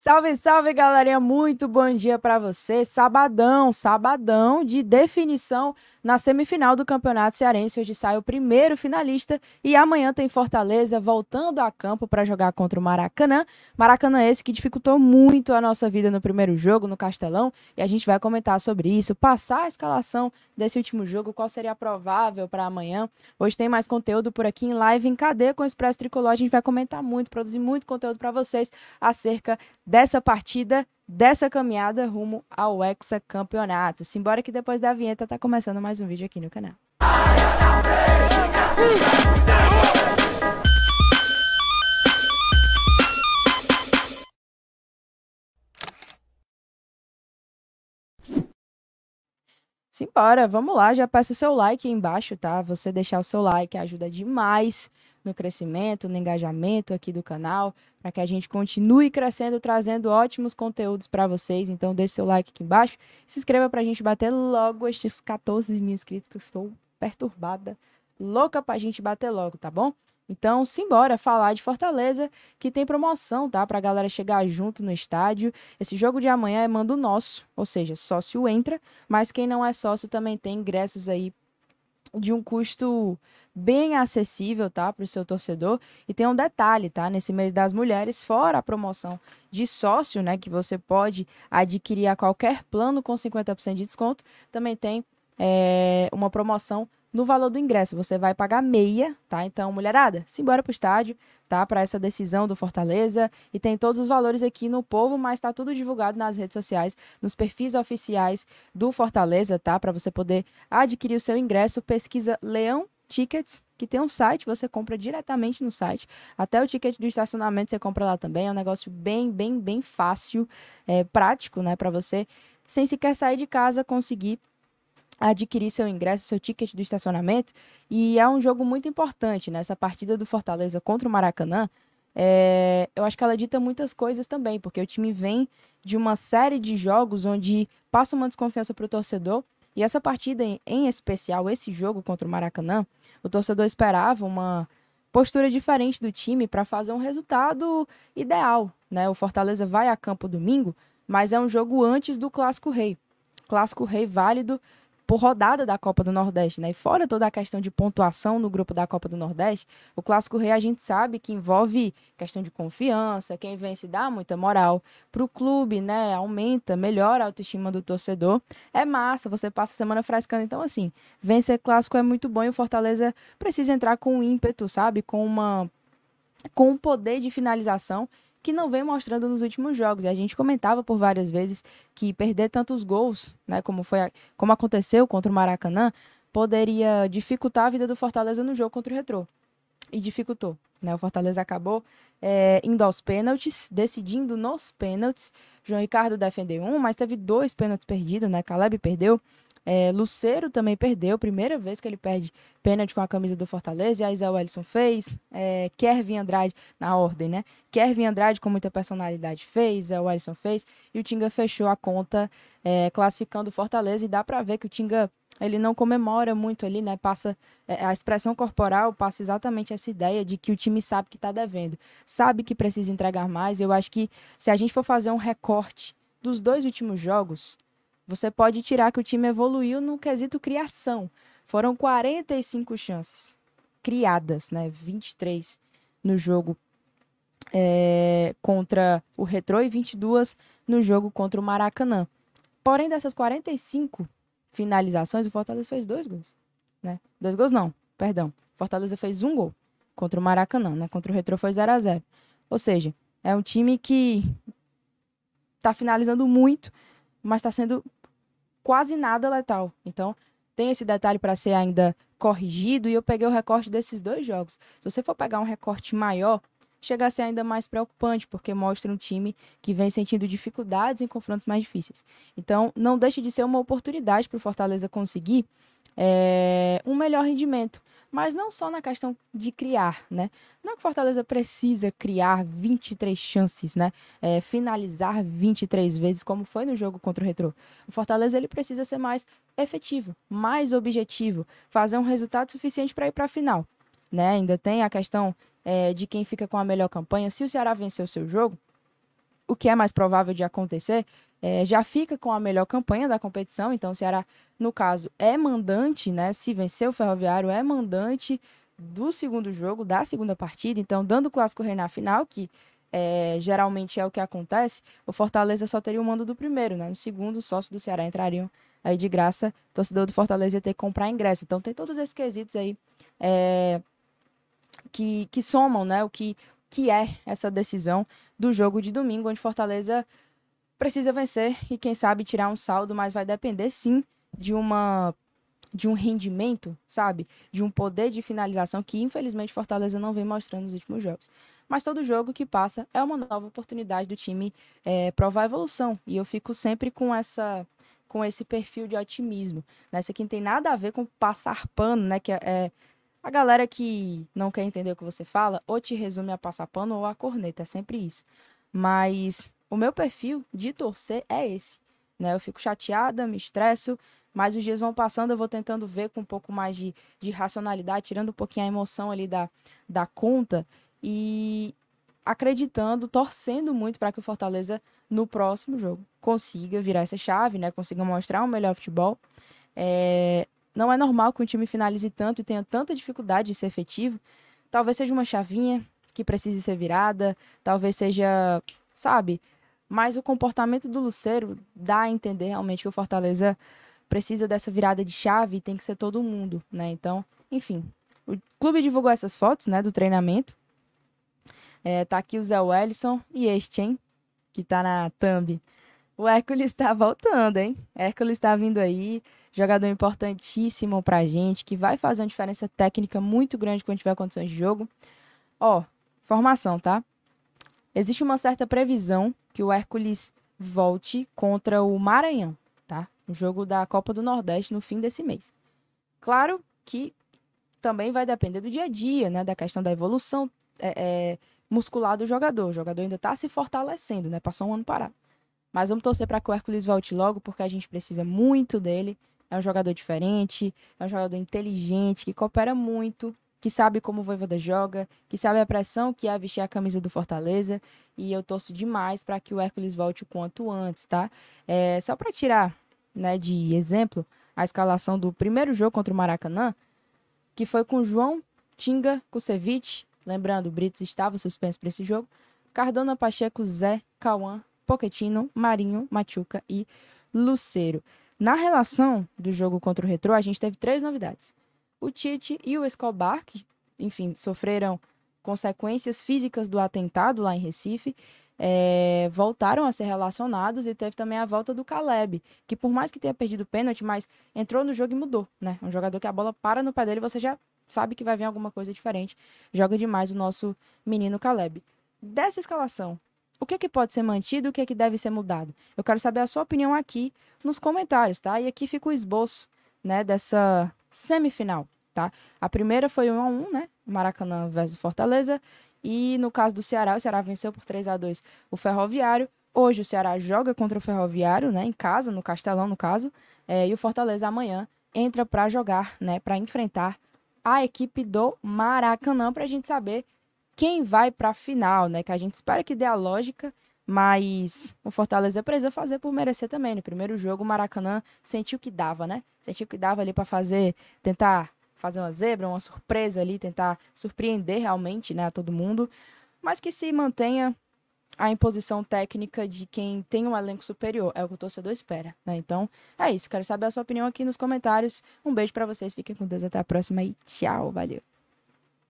Salve, salve, galerinha! Muito bom dia para você. Sabadão, sabadão de definição na semifinal do Campeonato Cearense. Hoje sai o primeiro finalista e amanhã tem Fortaleza voltando a campo para jogar contra o Maracanã. Maracanã esse que dificultou muito a nossa vida no primeiro jogo, no Castelão, e a gente vai comentar sobre isso, passar a escalação desse último jogo, qual seria provável para amanhã. Hoje tem mais conteúdo por aqui em live em cadeia com o Expresso Tricolor. A gente vai comentar muito, produzir muito conteúdo para vocês acerca dessa partida, dessa caminhada rumo ao hexacampeonato. Simbora que depois da vinheta tá começando mais um vídeo aqui no canal. Simbora, vamos lá, já passa o seu like aí embaixo, tá? Você deixar o seu like ajuda demais no crescimento, no engajamento aqui do canal, para que a gente continue crescendo, trazendo ótimos conteúdos para vocês. Então, deixe seu like aqui embaixo, se inscreva para a gente bater logo estes 14 mil inscritos que eu estou perturbada, louca para a gente bater logo, tá bom? Então, simbora falar de Fortaleza, que tem promoção, tá? Pra galera chegar junto no estádio. Esse jogo de amanhã é mando nosso, ou seja, sócio entra, mas quem não é sócio também tem ingressos aí de um custo bem acessível, tá, para o seu torcedor. E tem um detalhe, tá, nesse mês das mulheres, fora a promoção de sócio, né, que você pode adquirir a qualquer plano com 50% de desconto, também tem é, uma promoção no valor do ingresso. Você vai pagar meia, tá? Então, mulherada, simbora pro estádio, tá? Para essa decisão do Fortaleza. E tem todos os valores aqui no povo, mas tá tudo divulgado nas redes sociais, nos perfis oficiais do Fortaleza, tá? Para você poder adquirir o seu ingresso, pesquisa Leão Tickets, que tem um site, você compra diretamente no site. Até o ticket do estacionamento você compra lá também. É um negócio bem, bem, bem fácil, é, prático, né, para você, sem sequer sair de casa, conseguir adquirir seu ingresso, seu ticket do estacionamento. E é um jogo muito importante, né? Essa partida do Fortaleza contra o Maracanã, é... eu acho que ela dita muitas coisas também, porque o time vem de uma série de jogos onde passa uma desconfiança para o torcedor. E essa partida, em especial, esse jogo contra o Maracanã, o torcedor esperava uma postura diferente do time para fazer um resultado ideal. Né? O Fortaleza vai a campo domingo, mas é um jogo antes do Clássico Rei. Clássico Rei válido por rodada da Copa do Nordeste, né? E fora toda a questão de pontuação no grupo da Copa do Nordeste, o Clássico Rei a gente sabe que envolve questão de confiança, quem vence dá muita moral para o clube, né? Aumenta, melhora a autoestima do torcedor. É massa, você passa a semana frescando. Então, assim, vencer Clássico é muito bom e o Fortaleza precisa entrar com ímpeto, sabe? Com uma com um poder de finalização que não vem mostrando nos últimos jogos. E a gente comentava por várias vezes que perder tantos gols, né, como foi, como aconteceu contra o Maracanã, poderia dificultar a vida do Fortaleza no jogo contra o Retrô. E dificultou. Né? O Fortaleza acabou é, indo aos pênaltis, decidindo nos pênaltis. João Ricardo defendeu um, mas teve dois pênaltis perdidos, né? Caleb perdeu é, Luceiro também perdeu, primeira vez que ele perde pênalti com a camisa do Fortaleza, e a Isael Ellison fez. É, Kervin Andrade, na ordem, né? Kervin Andrade, com muita personalidade, fez, o Ellison fez, e o Tinga fechou a conta, é, classificando o Fortaleza, e dá para ver que o Tinga ele não comemora muito ali, né? Passa é, a expressão corporal passa exatamente essa ideia de que o time sabe que está devendo, sabe que precisa entregar mais. Eu acho que se a gente for fazer um recorte dos dois últimos jogos, você pode tirar que o time evoluiu no quesito criação. Foram 45 chances criadas, né? 23 no jogo é, contra o Retrô e 22 no jogo contra o Maracanã. Porém, dessas 45 finalizações, o Fortaleza fez dois gols. Né? Dois gols não, perdão. Fortaleza fez um gol contra o Maracanã, né? Contra o Retrô foi 0 a 0 Ou seja, é um time que está finalizando muito, mas está sendo quase nada letal. Então, tem esse detalhe para ser ainda corrigido e eu peguei o recorte desses dois jogos. Se você for pegar um recorte maior, chega a ser ainda mais preocupante, porque mostra um time que vem sentindo dificuldades em confrontos mais difíceis. Então, não deixe de ser uma oportunidade para o Fortaleza conseguir é, um melhor rendimento. Mas não só na questão de criar, né? Não é que Fortaleza precisa criar 23 chances, né? É, finalizar 23 vezes, como foi no jogo contra o Retrô. O Fortaleza ele precisa ser mais efetivo, mais objetivo, fazer um resultado suficiente para ir para a final. Né? Ainda tem a questão é, de quem fica com a melhor campanha, se o Ceará vencer o seu jogo, o que é mais provável de acontecer, é, já fica com a melhor campanha da competição. Então, o Ceará, no caso, é mandante, né? Se vencer o Ferroviário, é mandante do segundo jogo, da segunda partida. Então, dando o Clássico Rei na final, que é, geralmente é o que acontece, o Fortaleza só teria o mando do primeiro, né? No segundo, os sócios do Ceará entrariam aí de graça. torcedor do Fortaleza ia ter que comprar ingresso. Então, tem todos esses quesitos aí. É, que, que somam né, o que, que é essa decisão do jogo de domingo, onde Fortaleza precisa vencer e, quem sabe, tirar um saldo, mas vai depender sim de uma de um rendimento, sabe? De um poder de finalização que, infelizmente, Fortaleza não vem mostrando nos últimos jogos. Mas todo jogo que passa é uma nova oportunidade do time é, provar evolução. E eu fico sempre com essa com esse perfil de otimismo. Né? Isso aqui não tem nada a ver com passar pano, né? Que é, é a galera que não quer entender o que você fala, ou te resume a passar pano ou a corneta, é sempre isso. Mas o meu perfil de torcer é esse. Né? Eu fico chateada, me estresso, mas os dias vão passando, eu vou tentando ver com um pouco mais de, de racionalidade, tirando um pouquinho a emoção ali da, da conta e acreditando, torcendo muito para que o Fortaleza, no próximo jogo, consiga virar essa chave, né? consiga mostrar um melhor futebol. É, não é normal que um time finalize tanto e tenha tanta dificuldade de ser efetivo. Talvez seja uma chavinha que precise ser virada, talvez seja, sabe? Mas o comportamento do Luceiro dá a entender realmente que o Fortaleza precisa dessa virada de chave e tem que ser todo mundo, né? Então, enfim. O clube divulgou essas fotos, né, do treinamento. É, tá aqui o Zé Wellison e este, hein? Que tá na thumb. O Hércules tá voltando, hein? Hércules tá vindo aí jogador importantíssimo pra gente, que vai fazer uma diferença técnica muito grande quando tiver condições de jogo. Ó, formação, tá? Existe uma certa previsão que o Hércules volte contra o Maranhão, tá? Um jogo da Copa do Nordeste no fim desse mês. Claro que também vai depender do dia a dia, né? Da questão da evolução é, é, muscular do jogador. O jogador ainda está se fortalecendo, né? Passou um ano parado. Mas vamos torcer para que o Hércules volte logo, porque a gente precisa muito dele. É um jogador diferente, é um jogador inteligente, que coopera muito, que sabe como o Voivoda joga, que sabe a pressão que é vestir a camisa do Fortaleza. E eu torço demais para que o Hércules volte o quanto antes, tá? É, só para tirar né, de exemplo a escalação do primeiro jogo contra o Maracanã, que foi com João, Tinga, Kusevic, lembrando, o Brits estava suspenso para esse jogo, Cardona, Pacheco, Zé, Cauã, Poquetino, Marinho, Machuca e Luceiro. Na relação do jogo contra o Retro, a gente teve três novidades. O Tite e o Escobar, que, enfim, sofreram consequências físicas do atentado lá em Recife, é, voltaram a ser relacionados e teve também a volta do Caleb, que por mais que tenha perdido o pênalti, mas entrou no jogo e mudou, né? Um jogador que a bola para no pé dele, você já sabe que vai vir alguma coisa diferente. Joga demais o nosso menino Caleb. Dessa escalação, o que é que pode ser mantido, o que é que deve ser mudado. Eu quero saber a sua opinião aqui nos comentários, tá? E aqui fica o esboço, né, dessa semifinal, tá? A primeira foi 1 a 1, né? Maracanã versus Fortaleza, e no caso do Ceará, o Ceará venceu por 3 a 2 o Ferroviário. Hoje o Ceará joga contra o Ferroviário, né, em casa, no Castelão, no caso, é, e o Fortaleza amanhã entra para jogar, né, para enfrentar a equipe do Maracanã para a gente saber quem vai para a final, né? Que a gente espera que dê a lógica, mas o Fortaleza precisa fazer por merecer também. No primeiro jogo, o Maracanã sentiu que dava, né? Sentiu que dava ali para fazer, tentar fazer uma zebra, uma surpresa ali, tentar surpreender realmente, né, a todo mundo, mas que se mantenha a imposição técnica de quem tem um elenco superior. É o que o torcedor espera, né? Então, é isso. Quero saber a sua opinião aqui nos comentários. Um beijo para vocês. Fiquem com Deus. Até a próxima e tchau. Valeu.